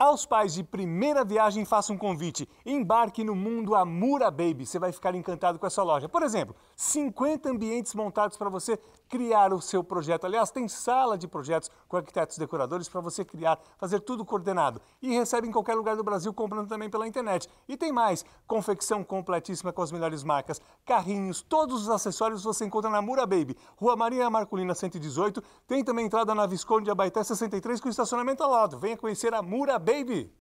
Aos pais de primeira viagem, faça um convite. Embarque no mundo Amura Baby. Você vai ficar encantado com essa loja. Por exemplo, 50 ambientes montados para você criar o seu projeto. Aliás, tem sala de projetos com arquitetos decoradores para você criar, fazer tudo coordenado. E recebe em qualquer lugar do Brasil, comprando também pela internet. E tem mais: confecção completíssima com as melhores marcas, carrinhos, todos os acessórios você encontra na Mura Baby. Rua Maria Marculina 118. Tem também entrada na Visconde de 63 com estacionamento ao lado. Venha conhecer a Mura Baby. baby